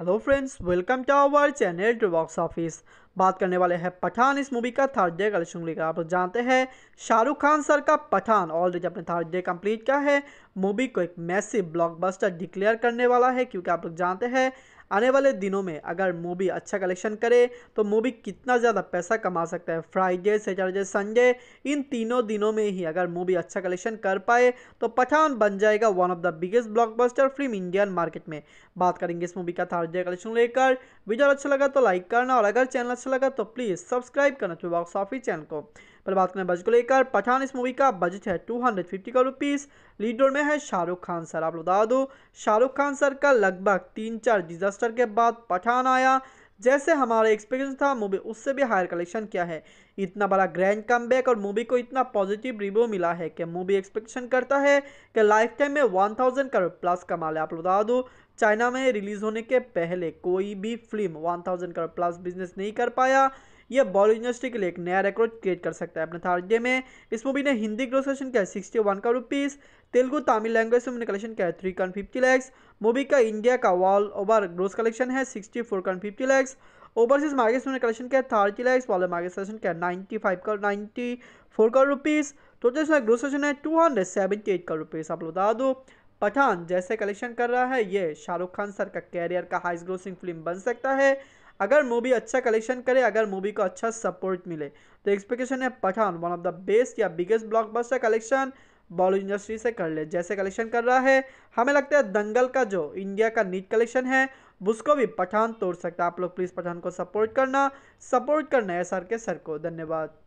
hello friends welcome to our channel box office बात करने वाले हैं पठान इस मूवी का थर्ड डे कलेक्शन लेकर आप जानते हैं शाहरुख खान सर का पठान ऑलरेडी अपने थर्ड डे कंप्लीट किया है मूवी को एक मैसिव ब्लॉकबस्टर डिक्लेयर करने वाला है क्योंकि आप लोग जानते हैं आने वाले दिनों में अगर मूवी अच्छा कलेक्शन करे तो मूवी कितना ज़्यादा पैसा कमा सकता है फ्राइडे सैटरडे संडे इन तीनों दिनों में ही अगर मूवी अच्छा कलेक्शन कर पाए तो पठान बन जाएगा one of the biggest blockbuster film Indian market में बात करेंगे इस मूवी का थर्ड डे कलेक्शन लेकर वीडियो अच्छा लगा तो लाइक करना और अगर चैनल अच्छा लगा तो प्लीज़ सब्सक्राइब करना टू बॉक्स ऑफिस चैनल को पर बात करें बजट को लेकर पठान इस मूवी का बजट है two hundred fifty crore rupees lead role में है शाहरुख खान सर आप बता दो शाहरुख खान सर का लगभग तीन चार जीजा ब्लॉकबस्टर के बाद पठान आया जैसे हमारा एक्सपीरियंस था मूवी उससे भी हायर कलेक्शन किया है इतना बड़ा ग्रैंड कम और मूवी को इतना पॉजिटिव रिव्यू मिला है कि मूवी एक्सपेक्टेशन करता है कि लाइफ टाइम में 1000 करोड़ प्लस कमा ले आप लोग बता दूँ चाइना में रिलीज होने के पहले कोई भी फिल्म 1000 करोड़ प्लस बिजनेस नहीं कर पाया यह बॉलीवुड इंडस्ट्री के लिए एक नया रिकॉर्ड क्रिएट कर सकता है अपने थर्ड डे में इस मूवी ने हिंदी ग्रोस कलेक्शन किया सिक्सटी वन का रुपीज़ तेलुगु तमिल लैंग्वेज में कलेक्शन किया थ्री कॉन फिफ्टी लैक्स मूवी का इंडिया का वॉल ओवर ग्रोस कलेक्शन है सिक्सटी फोर कॉन फिफ्टी लैक्स ओवरसीज मार्केट में कलेक्शन किया थर्टी लैक्स वाले मार्केट कलेक्शन किया नाइन्टी फाइव का नाइन्टी फोर का रुपीज़ टोटल इसमें ग्रोस कलेक्शन है टू हंड्रेड सेवेंटी एट का रुपीज़ आप लोग बता दो पठान जैसे कलेक्शन कर रहा है ये शाहरुख खान सर का कैरियर का हाइस्ट ग्रोसिंग फिल्म बन सकता है अगर मूवी अच्छा कलेक्शन करे अगर मूवी को अच्छा सपोर्ट मिले तो एक्सपेक्टेशन है Pathaan one of the best या biggest blockbuster collection Bollywood industry से कर ले जैसे कलेक्शन कर रहा है हमें लगता है दंगल का जो इंडिया का नीट कलेक्शन है उसको भी पठान तोड़ सकता है आप लोग प्लीज़ पठान को सपोर्ट करना सपोर्ट करना है सर के सर को धन्यवाद